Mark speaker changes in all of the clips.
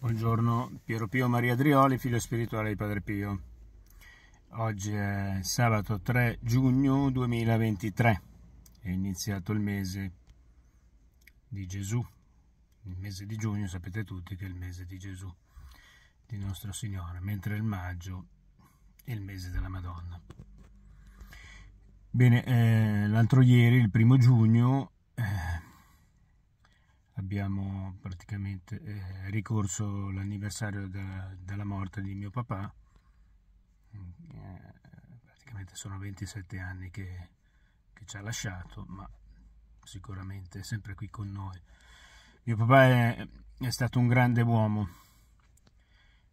Speaker 1: Buongiorno, Piero Pio Maria Drioli, figlio spirituale di Padre Pio. Oggi è sabato 3 giugno 2023, è iniziato il mese di Gesù. Il mese di giugno sapete tutti che è il mese di Gesù, di Nostro Signore, mentre il maggio è il mese della Madonna. Bene, eh, l'altro ieri, il primo giugno, eh, abbiamo praticamente eh, ricorso l'anniversario della, della, morte di mio papà, eh, praticamente sono 27 anni che, che, ci ha lasciato, ma sicuramente è sempre qui con noi. Mio papà è, è stato un grande uomo,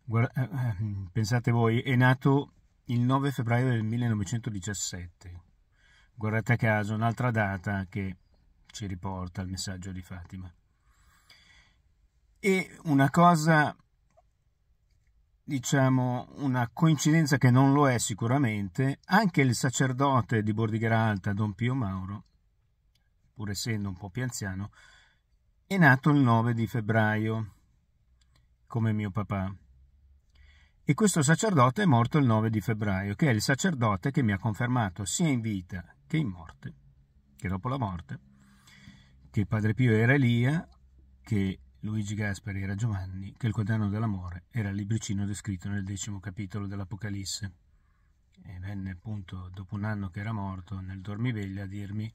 Speaker 1: Guarda, eh, eh pensate voi, è nato il 9 febbraio del 1917, guardate a caso un'altra data che ci riporta al messaggio di Fatima. E una cosa, diciamo, una coincidenza che non lo è sicuramente, anche il sacerdote di Bordighera Alta, Don Pio Mauro, pur essendo un po' più anziano, è nato il 9 di febbraio, come mio papà. E questo sacerdote è morto il 9 di febbraio, che è il sacerdote che mi ha confermato sia in vita che in morte, che dopo la morte, che Padre Pio era Elia, che Luigi Gasperi era Giovanni che il quaderno dell'amore era il libricino descritto nel decimo capitolo dell'Apocalisse. E venne appunto dopo un anno che era morto nel dormiveglia a dirmi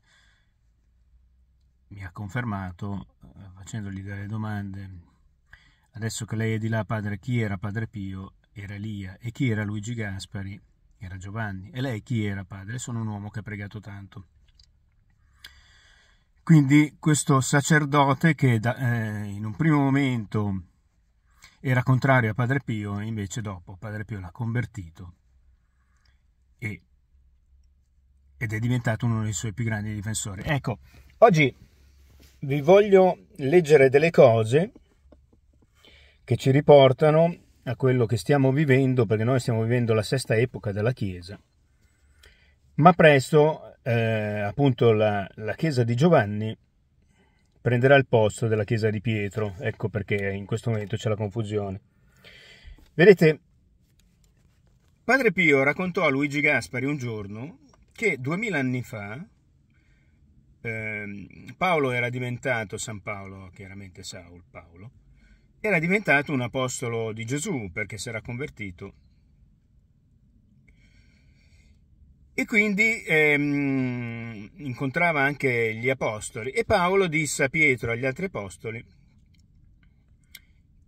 Speaker 1: mi ha confermato eh, facendogli delle domande adesso che lei è di là padre chi era padre Pio era Lia. e chi era Luigi Gaspari era Giovanni e lei chi era padre sono un uomo che ha pregato tanto quindi questo sacerdote che da, eh, in un primo momento era contrario a Padre Pio, invece dopo Padre Pio l'ha convertito e, ed è diventato uno dei suoi più grandi difensori. Ecco, oggi vi voglio leggere delle cose che ci riportano a quello che stiamo vivendo, perché noi stiamo vivendo la sesta epoca della Chiesa. Ma presto eh, appunto la, la chiesa di Giovanni prenderà il posto della chiesa di Pietro, ecco perché in questo momento c'è la confusione. Vedete, Padre Pio raccontò a Luigi Gaspari un giorno che duemila anni fa eh, Paolo era diventato, San Paolo, chiaramente Saul Paolo, era diventato un apostolo di Gesù perché si era convertito E quindi ehm, incontrava anche gli apostoli e Paolo disse a Pietro e agli altri apostoli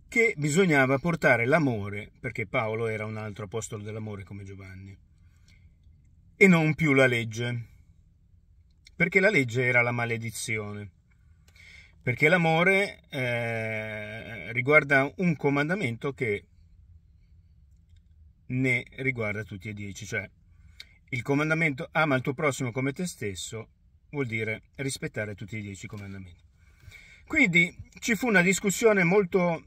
Speaker 1: che bisognava portare l'amore, perché Paolo era un altro apostolo dell'amore come Giovanni, e non più la legge, perché la legge era la maledizione, perché l'amore eh, riguarda un comandamento che ne riguarda tutti e dieci, cioè il comandamento ama il tuo prossimo come te stesso vuol dire rispettare tutti i dieci comandamenti. Quindi ci fu una discussione molto,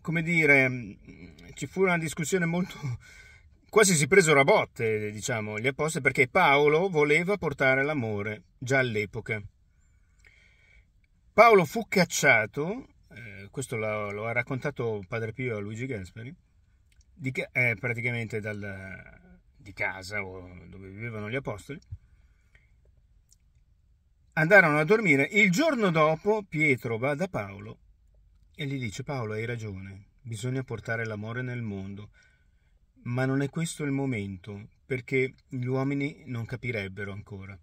Speaker 1: come dire, ci fu una discussione molto, quasi si presero a botte, diciamo, gli apostoli, perché Paolo voleva portare l'amore già all'epoca. Paolo fu cacciato, eh, questo lo, lo ha raccontato Padre Pio a Luigi Gasperi, di, eh, praticamente dal, di casa o dove vivevano gli apostoli, andarono a dormire. Il giorno dopo Pietro va da Paolo e gli dice Paolo hai ragione, bisogna portare l'amore nel mondo, ma non è questo il momento perché gli uomini non capirebbero ancora.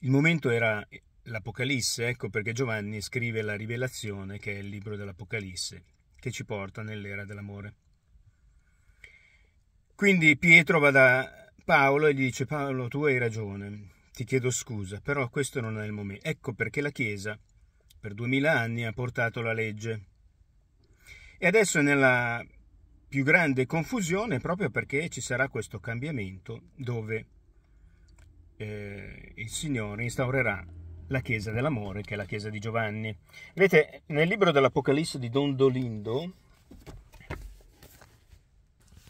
Speaker 1: Il momento era l'Apocalisse, ecco perché Giovanni scrive la rivelazione che è il libro dell'Apocalisse, che ci porta nell'era dell'amore. Quindi Pietro va da Paolo e gli dice Paolo tu hai ragione, ti chiedo scusa, però questo non è il momento. Ecco perché la Chiesa per duemila anni ha portato la legge. E adesso è nella più grande confusione proprio perché ci sarà questo cambiamento dove eh, il Signore instaurerà la Chiesa dell'amore, che è la Chiesa di Giovanni. Vedete, nel libro dell'Apocalisse di Don Dolindo,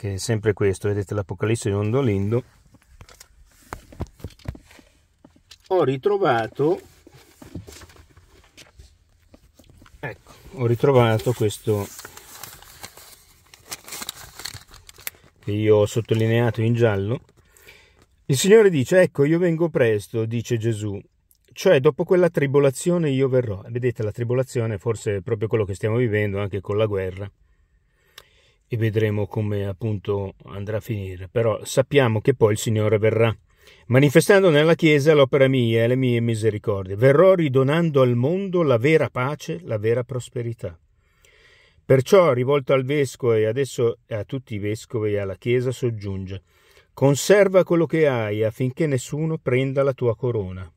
Speaker 1: che è sempre questo, vedete l'Apocalisse di Ondolindo, ho ritrovato, ecco, ho ritrovato questo che io ho sottolineato in giallo. Il Signore dice, ecco, io vengo presto, dice Gesù, cioè dopo quella tribolazione io verrò. Vedete, la tribolazione forse è proprio quello che stiamo vivendo anche con la guerra e vedremo come appunto andrà a finire, però sappiamo che poi il Signore verrà. Manifestando nella Chiesa l'opera mia e le mie misericordie, verrò ridonando al mondo la vera pace, la vera prosperità. Perciò, rivolto al Vescovo e adesso a tutti i Vescovi e alla Chiesa, soggiunge Conserva quello che hai affinché nessuno prenda la tua corona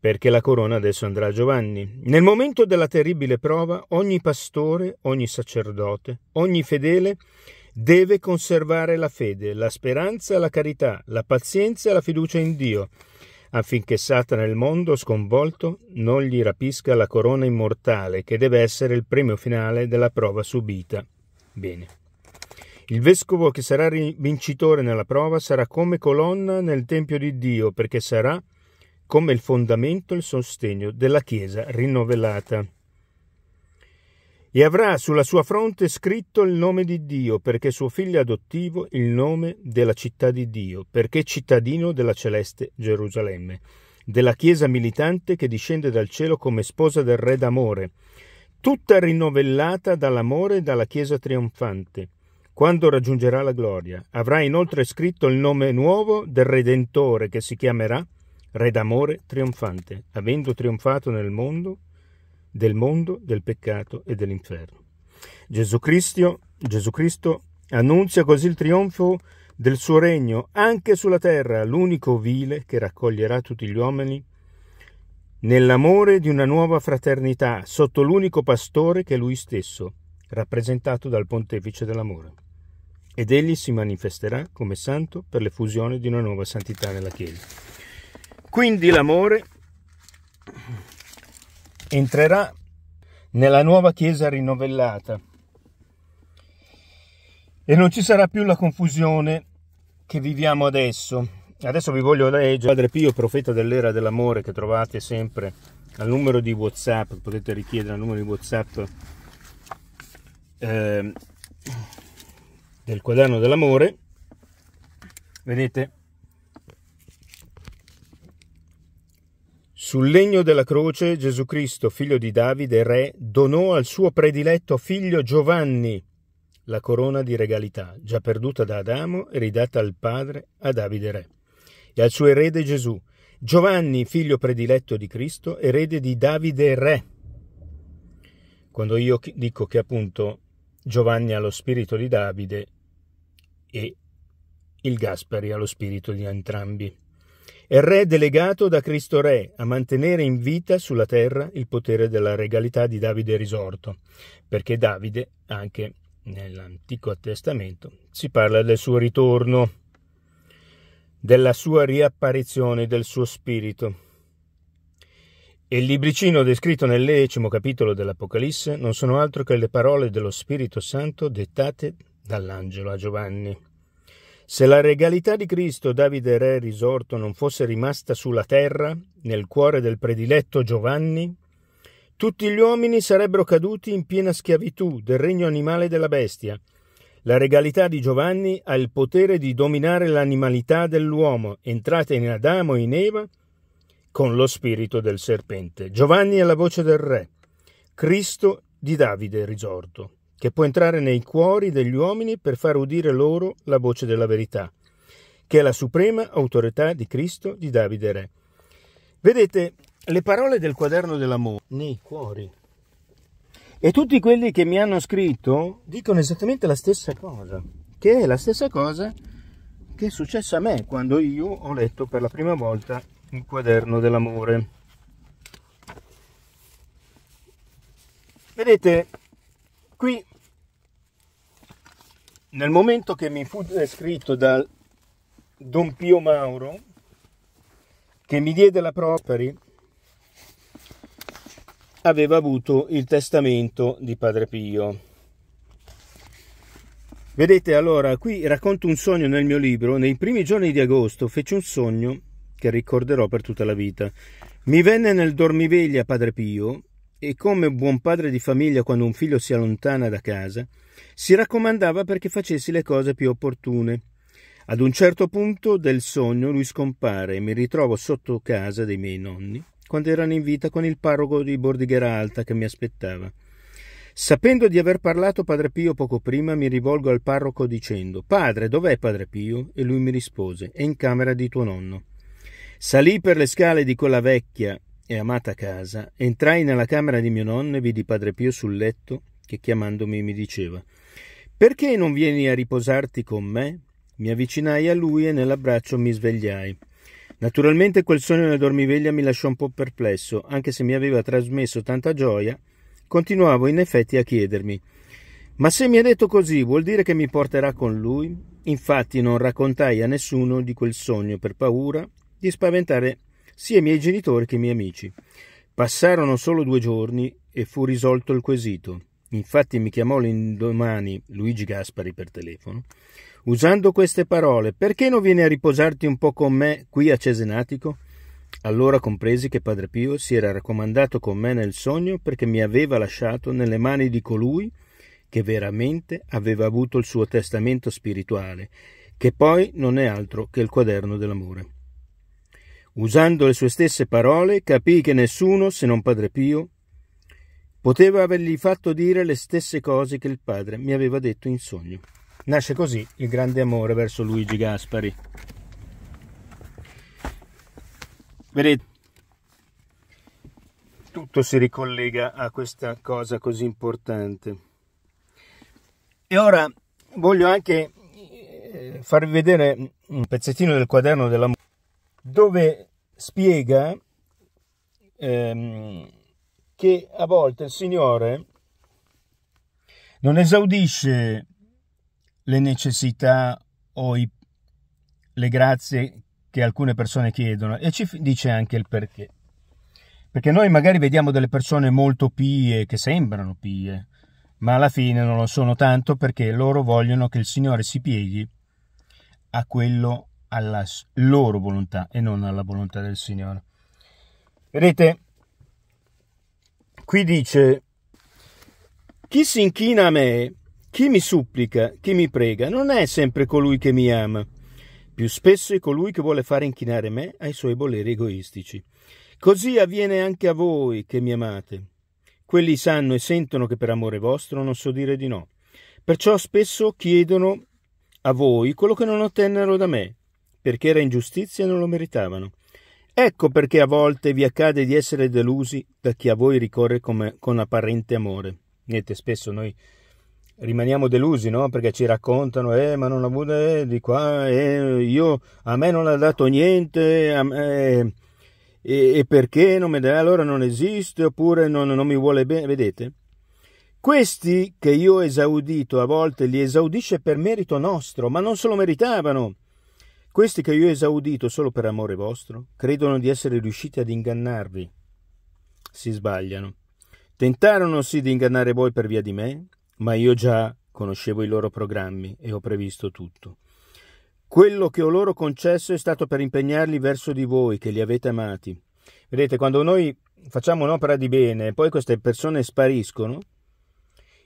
Speaker 1: perché la corona adesso andrà a Giovanni. Nel momento della terribile prova, ogni pastore, ogni sacerdote, ogni fedele deve conservare la fede, la speranza, la carità, la pazienza e la fiducia in Dio, affinché Satana e il mondo sconvolto non gli rapisca la corona immortale, che deve essere il premio finale della prova subita. Bene. Il vescovo che sarà vincitore nella prova sarà come colonna nel Tempio di Dio, perché sarà come il fondamento e il sostegno della Chiesa rinnovellata. E avrà sulla sua fronte scritto il nome di Dio, perché suo figlio adottivo, il nome della città di Dio, perché cittadino della celeste Gerusalemme, della Chiesa militante che discende dal cielo come sposa del Re d'amore, tutta rinnovellata dall'amore e dalla Chiesa trionfante quando raggiungerà la gloria. Avrà inoltre scritto il nome nuovo del Redentore che si chiamerà Re d'amore trionfante, avendo trionfato nel mondo, del mondo, del peccato e dell'inferno. Gesù Cristo, Gesù Cristo annunzia così il trionfo del suo regno anche sulla terra, l'unico vile che raccoglierà tutti gli uomini nell'amore di una nuova fraternità sotto l'unico pastore che è lui stesso, rappresentato dal pontefice dell'amore. Ed egli si manifesterà come santo per l'effusione di una nuova santità nella Chiesa. Quindi l'amore entrerà nella nuova chiesa rinnovellata e non ci sarà più la confusione che viviamo adesso. Adesso vi voglio leggere Padre Pio, profeta dell'era dell'amore, che trovate sempre al numero di WhatsApp, potete richiedere al numero di WhatsApp eh, del quaderno dell'amore. Vedete, Sul legno della croce Gesù Cristo, figlio di Davide, re, donò al suo prediletto figlio Giovanni la corona di regalità, già perduta da Adamo e ridata al padre, a Davide re, e al suo erede Gesù, Giovanni, figlio prediletto di Cristo, erede di Davide re. Quando io dico che appunto Giovanni ha lo spirito di Davide e il Gaspari ha lo spirito di entrambi è re delegato da Cristo Re a mantenere in vita sulla terra il potere della regalità di Davide risorto, perché Davide, anche nell'Antico Testamento, si parla del suo ritorno, della sua riapparizione, del suo spirito. E il libricino descritto nel decimo capitolo dell'Apocalisse non sono altro che le parole dello Spirito Santo dettate dall'angelo a Giovanni. Se la regalità di Cristo, Davide Re risorto, non fosse rimasta sulla terra, nel cuore del prediletto Giovanni, tutti gli uomini sarebbero caduti in piena schiavitù del regno animale e della bestia. La regalità di Giovanni ha il potere di dominare l'animalità dell'uomo, entrata in Adamo e in Eva, con lo spirito del serpente. Giovanni è la voce del Re, Cristo di Davide risorto che può entrare nei cuori degli uomini per far udire loro la voce della verità, che è la suprema autorità di Cristo di Davide Re. Vedete, le parole del quaderno dell'amore nei cuori. E tutti quelli che mi hanno scritto dicono esattamente la stessa cosa, che è la stessa cosa che è successa a me quando io ho letto per la prima volta il quaderno dell'amore. Vedete, qui nel momento che mi fu descritto da Don Pio Mauro, che mi diede la properi, aveva avuto il testamento di Padre Pio. Vedete, allora, qui racconto un sogno nel mio libro. Nei primi giorni di agosto feci un sogno che ricorderò per tutta la vita. Mi venne nel dormiveglia Padre Pio e come buon padre di famiglia quando un figlio si allontana da casa, si raccomandava perché facessi le cose più opportune. Ad un certo punto del sogno lui scompare e mi ritrovo sotto casa dei miei nonni, quando erano in vita con il parroco di Bordighera Alta che mi aspettava. Sapendo di aver parlato Padre Pio poco prima, mi rivolgo al parroco dicendo Padre, dov'è Padre Pio? E lui mi rispose È in camera di tuo nonno. Salì per le scale di quella vecchia e amata casa, entrai nella camera di mio nonno e vidi Padre Pio sul letto che chiamandomi mi diceva Perché non vieni a riposarti con me? Mi avvicinai a lui e nell'abbraccio mi svegliai. Naturalmente quel sogno nella dormiveglia mi lasciò un po' perplesso, anche se mi aveva trasmesso tanta gioia, continuavo in effetti a chiedermi ma se mi ha detto così vuol dire che mi porterà con lui? Infatti non raccontai a nessuno di quel sogno per paura di spaventare sia i miei genitori che i miei amici. Passarono solo due giorni e fu risolto il quesito. Infatti mi chiamò l'indomani Luigi Gaspari per telefono. Usando queste parole, perché non vieni a riposarti un po' con me qui a Cesenatico? Allora compresi che Padre Pio si era raccomandato con me nel sogno perché mi aveva lasciato nelle mani di colui che veramente aveva avuto il suo testamento spirituale, che poi non è altro che il quaderno dell'amore. Usando le sue stesse parole, capii che nessuno, se non Padre Pio, Poteva avergli fatto dire le stesse cose che il padre mi aveva detto in sogno. Nasce così il grande amore verso Luigi Gaspari. Vedete, tutto si ricollega a questa cosa così importante. E ora voglio anche eh, farvi vedere un pezzettino del quaderno dell'amore dove spiega ehm, che a volte il Signore non esaudisce le necessità o i, le grazie che alcune persone chiedono e ci dice anche il perché. Perché noi magari vediamo delle persone molto pie, che sembrano pie, ma alla fine non lo sono tanto perché loro vogliono che il Signore si pieghi a quello alla loro volontà e non alla volontà del Signore. Vedete, Qui dice, chi si inchina a me, chi mi supplica, chi mi prega, non è sempre colui che mi ama. Più spesso è colui che vuole fare inchinare me ai suoi voleri egoistici. Così avviene anche a voi che mi amate. Quelli sanno e sentono che per amore vostro non so dire di no. Perciò spesso chiedono a voi quello che non ottennero da me, perché era ingiustizia e non lo meritavano. Ecco perché a volte vi accade di essere delusi da chi a voi ricorre come, con apparente amore. Niente, spesso noi rimaniamo delusi, no? Perché ci raccontano, eh, ma non ha avuto eh, di qua, eh, io, a me non ha dato niente, a me, eh, e, perché non mi dà, allora non esiste, oppure non, non mi vuole bene, vedete? Questi che io ho esaudito, a volte li esaudisce per merito nostro, ma non se lo meritavano. Questi che io ho esaudito solo per amore vostro, credono di essere riusciti ad ingannarvi. Si sbagliano. Tentarono sì di ingannare voi per via di me, ma io già conoscevo i loro programmi e ho previsto tutto. Quello che ho loro concesso è stato per impegnarli verso di voi, che li avete amati. Vedete, quando noi facciamo un'opera di bene e poi queste persone spariscono,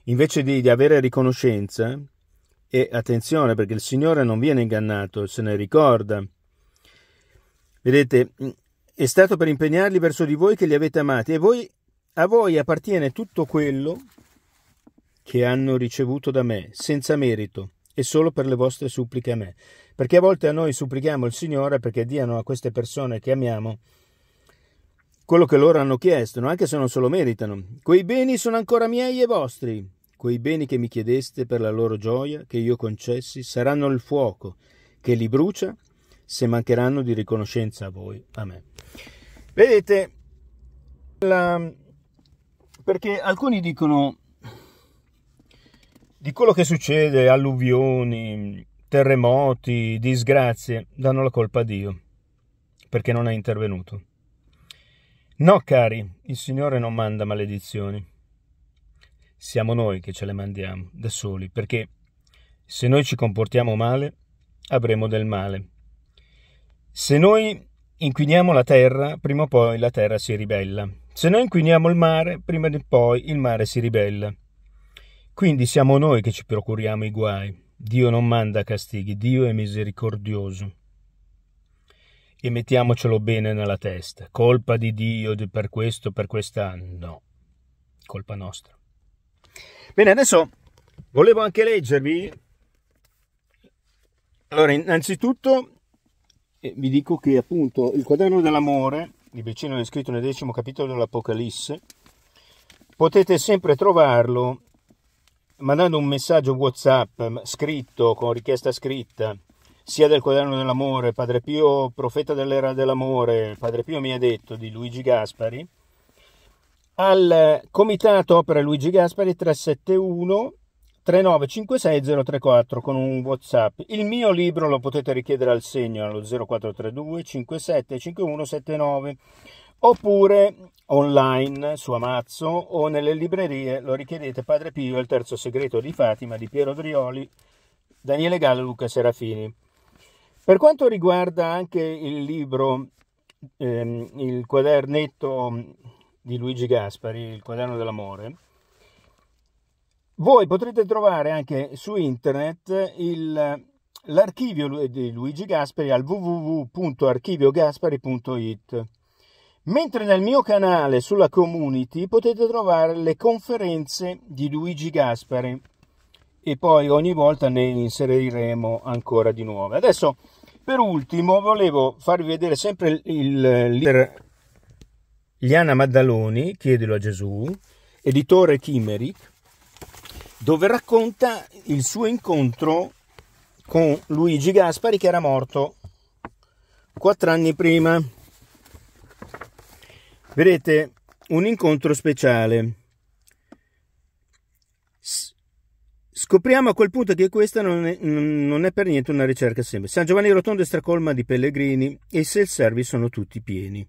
Speaker 1: invece di, di avere riconoscenza, e attenzione perché il Signore non viene ingannato, se ne ricorda. Vedete, è stato per impegnarli verso di voi che li avete amati e voi, a voi appartiene tutto quello che hanno ricevuto da me, senza merito e solo per le vostre suppliche a me. Perché a volte a noi supplichiamo il Signore perché diano a queste persone che amiamo quello che loro hanno chiesto, anche se non se lo meritano. Quei beni sono ancora miei e vostri, quei beni che mi chiedeste per la loro gioia, che io concessi, saranno il fuoco che li brucia, se mancheranno di riconoscenza a voi, a me. Vedete, la... perché alcuni dicono di quello che succede, alluvioni, terremoti, disgrazie, danno la colpa a Dio, perché non è intervenuto. No, cari, il Signore non manda maledizioni siamo noi che ce le mandiamo da soli, perché se noi ci comportiamo male, avremo del male. Se noi inquiniamo la terra, prima o poi la terra si ribella. Se noi inquiniamo il mare, prima o poi il mare si ribella. Quindi siamo noi che ci procuriamo i guai. Dio non manda castighi, Dio è misericordioso. E mettiamocelo bene nella testa. Colpa di Dio per questo, per quest'anno. No, colpa nostra. Bene, adesso volevo anche leggervi. Allora, innanzitutto eh, vi dico che appunto il quaderno dell'amore, di Becino è scritto nel decimo capitolo dell'Apocalisse, potete sempre trovarlo mandando un messaggio WhatsApp scritto, con richiesta scritta, sia del quaderno dell'amore, Padre Pio, profeta dell'era dell'amore, Padre Pio mi ha detto, di Luigi Gaspari, al comitato opera Luigi Gaspari 371 3956034 con un whatsapp il mio libro lo potete richiedere al segno allo 0432 575179 oppure online su Amazon o nelle librerie lo richiedete Padre Pio il terzo segreto di Fatima di Piero Drioli Daniele Gallo Luca Serafini per quanto riguarda anche il libro ehm, il quadernetto di Luigi Gaspari, il quaderno dell'amore, voi potrete trovare anche su internet il, l'archivio di Luigi Gaspari al www.archiviogaspari.it. Mentre nel mio canale sulla community potete trovare le conferenze di Luigi Gaspari e poi ogni volta ne inseriremo ancora di nuove. Adesso, per ultimo, volevo farvi vedere sempre il leader Liana Maddaloni, Chiedilo a Gesù, editore Chimeric, dove racconta il suo incontro con Luigi Gaspari che era morto quattro anni prima. Vedete, un incontro speciale. Scopriamo a quel punto che questa non è, non è per niente una ricerca semplice. San Giovanni Rotondo è stracolma di pellegrini e i self-service sono tutti pieni.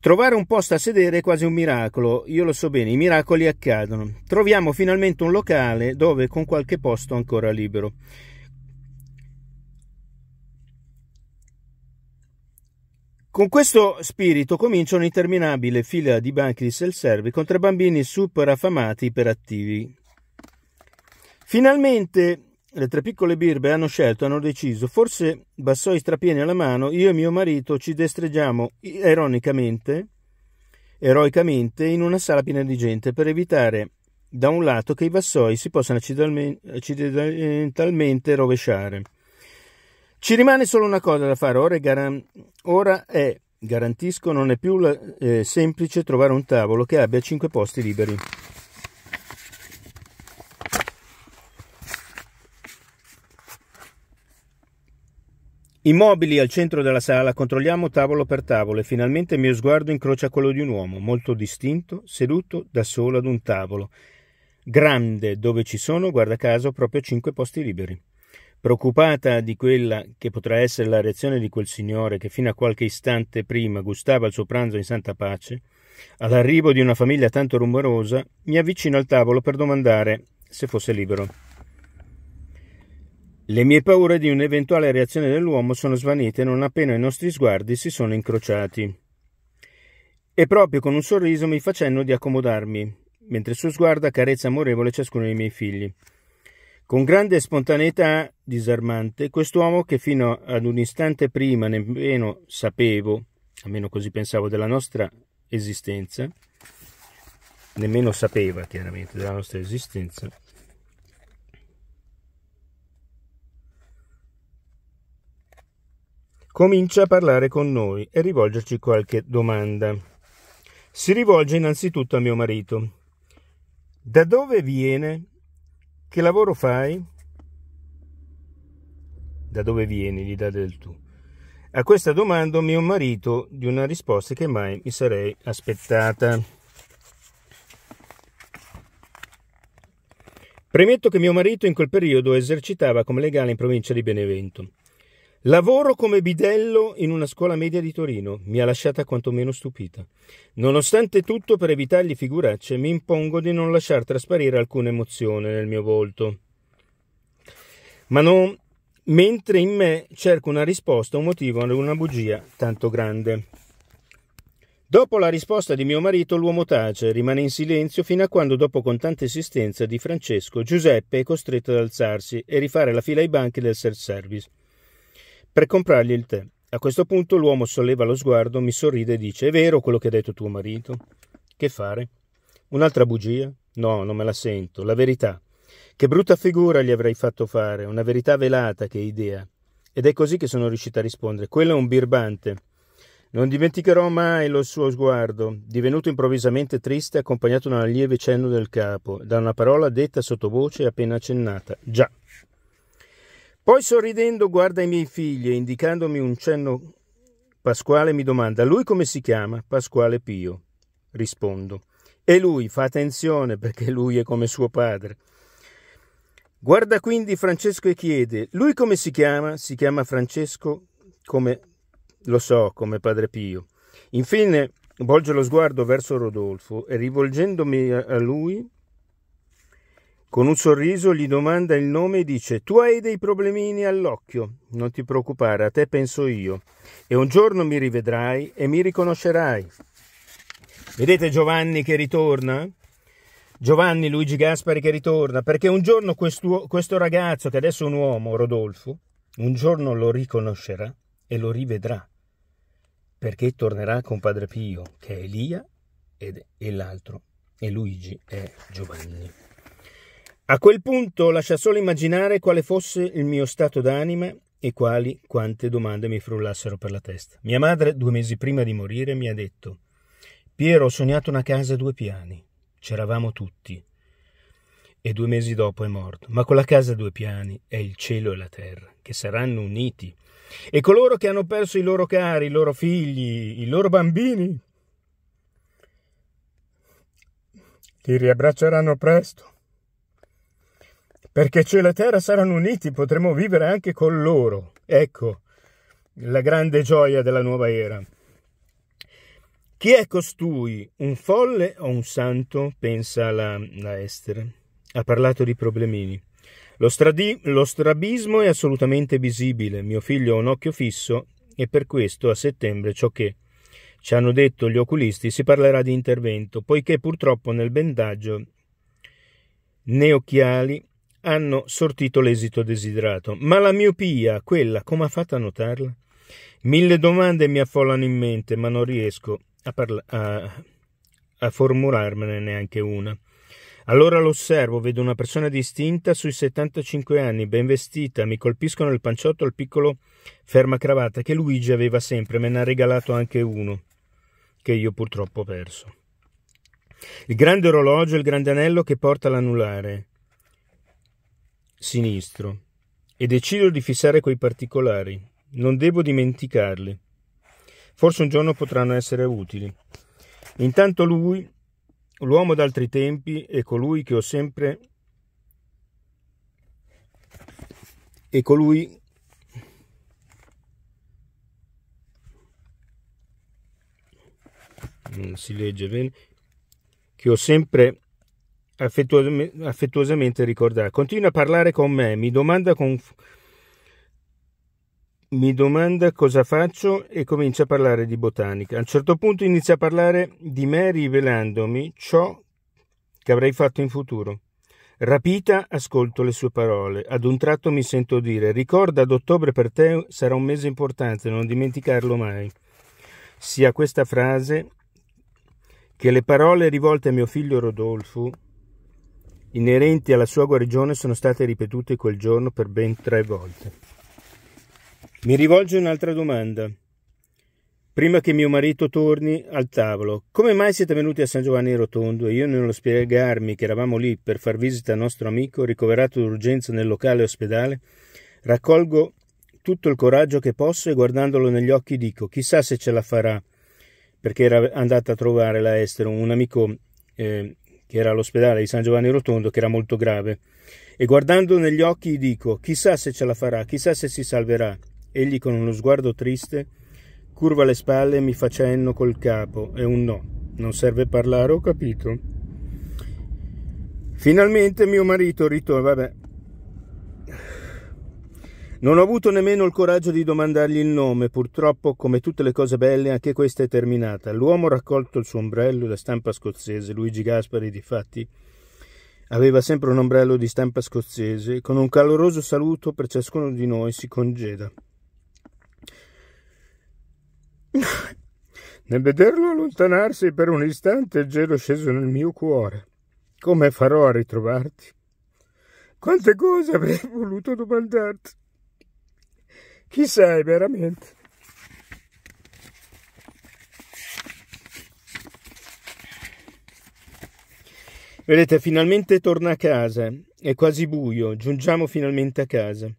Speaker 1: Trovare un posto a sedere è quasi un miracolo, io lo so bene, i miracoli accadono. Troviamo finalmente un locale dove con qualche posto ancora libero. Con questo spirito comincia un'interminabile fila di banchi di self service con tre bambini super affamati iperattivi. Finalmente le tre piccole birbe hanno scelto, hanno deciso, forse Bassoi strapieni alla mano, io e mio marito ci destreggiamo ironicamente, eroicamente, in una sala piena di gente per evitare, da un lato, che i Bassoi si possano accidentalmente rovesciare. Ci rimane solo una cosa da fare, ora è, garan- ora è garantisco non è più la, eh, semplice trovare un tavolo che abbia 5 posti liberi. Immobili al centro della sala, controlliamo tavolo per tavolo e finalmente il mio sguardo incrocia quello di un uomo, molto distinto, seduto da solo ad un tavolo. Grande, dove ci sono, guarda caso, proprio cinque posti liberi. Preoccupata di quella che potrà essere la reazione di quel signore che fino a qualche istante prima gustava il suo pranzo in santa pace, all'arrivo di una famiglia tanto rumorosa, mi avvicino al tavolo per domandare se fosse libero. Le mie paure di un'eventuale reazione dell'uomo sono svanite non appena i nostri sguardi si sono incrociati. E proprio con un sorriso mi fa cenno di accomodarmi, mentre il suo sguardo accarezza amorevole ciascuno dei miei figli. Con grande spontaneità disarmante, quest'uomo che fino ad un istante prima nemmeno sapevo, almeno così pensavo, della nostra esistenza, nemmeno sapeva chiaramente della nostra esistenza, comincia a parlare con noi e rivolgerci qualche domanda. Si rivolge innanzitutto a mio marito. Da dove viene? Che lavoro fai? Da dove vieni? Gli dà del tu. A questa domanda mio marito di una risposta che mai mi sarei aspettata. Premetto che mio marito in quel periodo esercitava come legale in provincia di Benevento. Lavoro come bidello in una scuola media di Torino, mi ha lasciata quantomeno stupita. Nonostante tutto, per evitargli figuracce, mi impongo di non lasciar trasparire alcuna emozione nel mio volto. Ma non, mentre in me cerco una risposta, un motivo ad una bugia tanto grande. Dopo la risposta di mio marito, l'uomo tace, rimane in silenzio fino a quando, dopo con tanta insistenza di Francesco, Giuseppe è costretto ad alzarsi e rifare la fila ai banchi del self-service per comprargli il tè. A questo punto l'uomo solleva lo sguardo, mi sorride e dice: È vero quello che ha detto tuo marito? Che fare? Un'altra bugia? No, non me la sento. La verità. Che brutta figura gli avrei fatto fare, una verità velata che idea. Ed è così che sono riuscita a rispondere. Quello è un birbante. Non dimenticherò mai lo suo sguardo, divenuto improvvisamente triste, accompagnato da un lieve cenno del capo, da una parola detta sottovoce e appena accennata. Già. Poi sorridendo guarda i miei figli e indicandomi un cenno Pasquale mi domanda, lui come si chiama? Pasquale Pio. Rispondo. E lui, fa attenzione perché lui è come suo padre. Guarda quindi Francesco e chiede, lui come si chiama? Si chiama Francesco come lo so, come padre Pio. Infine volge lo sguardo verso Rodolfo e rivolgendomi a lui con un sorriso gli domanda il nome e dice Tu hai dei problemini all'occhio, non ti preoccupare, a te penso io, e un giorno mi rivedrai e mi riconoscerai. Vedete Giovanni che ritorna? Giovanni Luigi Gaspari che ritorna, perché un giorno questo ragazzo, che adesso è un uomo, Rodolfo, un giorno lo riconoscerà e lo rivedrà, perché tornerà con Padre Pio, che è Elia, ed è l'altro, e Luigi è Giovanni. A quel punto lascia solo immaginare quale fosse il mio stato d'anima e quali quante domande mi frullassero per la testa. Mia madre, due mesi prima di morire, mi ha detto Piero, ho sognato una casa a due piani. C'eravamo tutti. E due mesi dopo è morto. Ma con la casa a due piani è il cielo e la terra, che saranno uniti. E coloro che hanno perso i loro cari, i loro figli, i loro bambini, ti riabbracceranno presto perché cielo e terra saranno uniti, potremo vivere anche con loro. Ecco la grande gioia della nuova era. Chi è costui? Un folle o un santo? Pensa la, la Estere. Ha parlato di problemini. Lo, stradi, lo strabismo è assolutamente visibile. Mio figlio ha un occhio fisso e per questo a settembre ciò che ci hanno detto gli oculisti si parlerà di intervento, poiché purtroppo nel bendaggio né occhiali hanno sortito l'esito desiderato. Ma la miopia, quella, come ha fatto a notarla? Mille domande mi affollano in mente, ma non riesco a, parla- a, a formularmene neanche una. Allora lo osservo, vedo una persona distinta sui 75 anni, ben vestita, mi colpiscono il panciotto al piccolo cravatta che Luigi aveva sempre, me ne ha regalato anche uno, che io purtroppo ho perso. Il grande orologio, il grande anello che porta l'anulare sinistro e decido di fissare quei particolari. Non devo dimenticarli. Forse un giorno potranno essere utili. Intanto lui, l'uomo d'altri tempi, è colui che ho sempre è colui mm, si legge bene che ho sempre affettuosamente ricordare. Continua a parlare con me, mi domanda, conf- mi domanda cosa faccio e comincia a parlare di botanica. A un certo punto inizia a parlare di me rivelandomi ciò che avrei fatto in futuro. Rapita ascolto le sue parole, ad un tratto mi sento dire ricorda ad ottobre per te sarà un mese importante, non dimenticarlo mai. Sia questa frase che le parole rivolte a mio figlio Rodolfo inerenti alla sua guarigione sono state ripetute quel giorno per ben tre volte. Mi rivolge un'altra domanda. Prima che mio marito torni al tavolo, come mai siete venuti a San Giovanni Rotondo e io nello spiegarmi che eravamo lì per far visita al nostro amico ricoverato d'urgenza nel locale ospedale, raccolgo tutto il coraggio che posso e guardandolo negli occhi dico chissà se ce la farà, perché era andata a trovare la Estero, un amico eh, che era all'ospedale di San Giovanni Rotondo, che era molto grave. E guardando negli occhi dico, chissà se ce la farà, chissà se si salverà. Egli con uno sguardo triste curva le spalle e mi fa cenno col capo. È un no. Non serve parlare, ho capito. Finalmente mio marito ritorna. Vabbè, non ho avuto nemmeno il coraggio di domandargli il nome, purtroppo, come tutte le cose belle, anche questa è terminata. L'uomo ha raccolto il suo ombrello da stampa scozzese, Luigi Gaspari, difatti, aveva sempre un ombrello di stampa scozzese, con un caloroso saluto per ciascuno di noi si congeda. Nel vederlo allontanarsi per un istante, il gelo sceso nel mio cuore. Come farò a ritrovarti? Quante cose avrei voluto domandarti? Chi sei veramente? Vedete, finalmente torna a casa. È quasi buio, giungiamo finalmente a casa.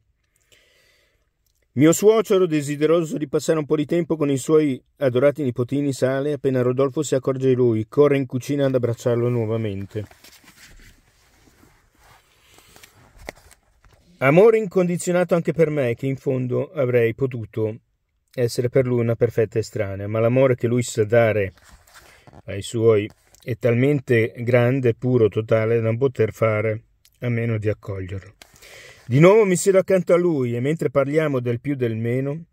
Speaker 1: Mio suocero, desideroso di passare un po' di tempo con i suoi adorati nipotini, sale appena Rodolfo si accorge di lui, corre in cucina ad abbracciarlo nuovamente. Amore incondizionato anche per me, che in fondo avrei potuto essere per lui una perfetta estranea, ma l'amore che lui sa dare ai suoi è talmente grande, puro, totale da non poter fare a meno di accoglierlo. Di nuovo mi siedo accanto a lui e mentre parliamo del più del meno,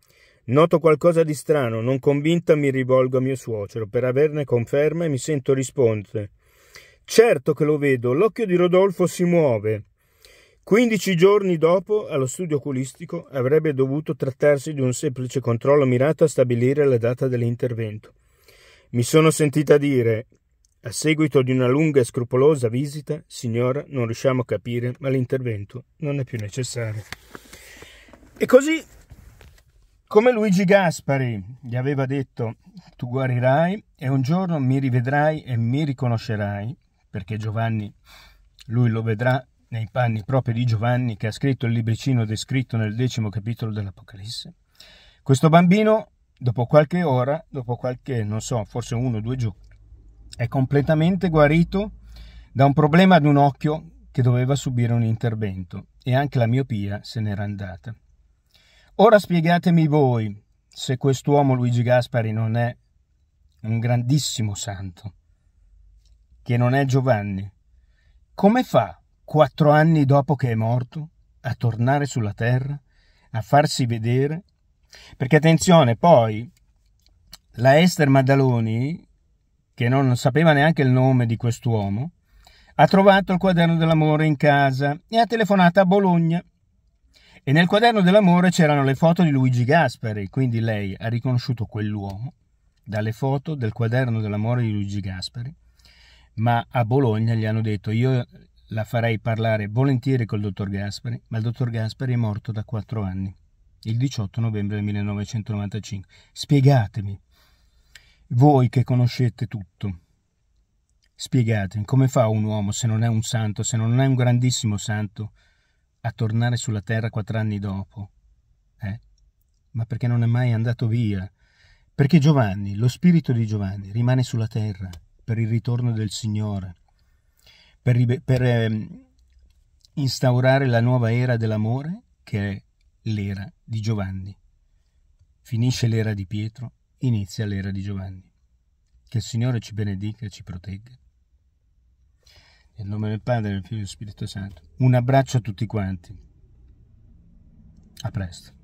Speaker 1: noto qualcosa di strano, non convinta mi rivolgo a mio suocero per averne conferma e mi sento rispondere. Certo che lo vedo, l'occhio di Rodolfo si muove. 15 giorni dopo, allo studio oculistico, avrebbe dovuto trattarsi di un semplice controllo mirato a stabilire la data dell'intervento. Mi sono sentita dire, a seguito di una lunga e scrupolosa visita, signora, non riusciamo a capire, ma l'intervento non è più necessario. E così, come Luigi Gaspari gli aveva detto, tu guarirai e un giorno mi rivedrai e mi riconoscerai, perché Giovanni, lui lo vedrà nei panni proprio di Giovanni che ha scritto il libricino descritto nel decimo capitolo dell'Apocalisse, questo bambino, dopo qualche ora, dopo qualche, non so, forse uno o due giorni, è completamente guarito da un problema ad un occhio che doveva subire un intervento e anche la miopia se n'era andata. Ora spiegatemi voi se quest'uomo Luigi Gaspari non è un grandissimo santo, che non è Giovanni. Come fa quattro anni dopo che è morto, a tornare sulla Terra, a farsi vedere. Perché attenzione, poi la Esther Maddaloni, che non sapeva neanche il nome di quest'uomo, ha trovato il quaderno dell'amore in casa e ha telefonato a Bologna. E nel quaderno dell'amore c'erano le foto di Luigi Gasperi, quindi lei ha riconosciuto quell'uomo dalle foto del quaderno dell'amore di Luigi Gasperi ma a Bologna gli hanno detto io la farei parlare volentieri col dottor Gaspari, ma il dottor Gaspari è morto da quattro anni, il 18 novembre 1995. Spiegatemi, voi che conoscete tutto, spiegatemi come fa un uomo, se non è un santo, se non è un grandissimo santo, a tornare sulla terra quattro anni dopo? Eh? Ma perché non è mai andato via? Perché Giovanni, lo spirito di Giovanni, rimane sulla terra per il ritorno del Signore per, per ehm, instaurare la nuova era dell'amore che è l'era di Giovanni. Finisce l'era di Pietro, inizia l'era di Giovanni. Che il Signore ci benedica e ci protegga. Nel nome del Padre, del Figlio e dello Spirito Santo. Un abbraccio a tutti quanti. A presto.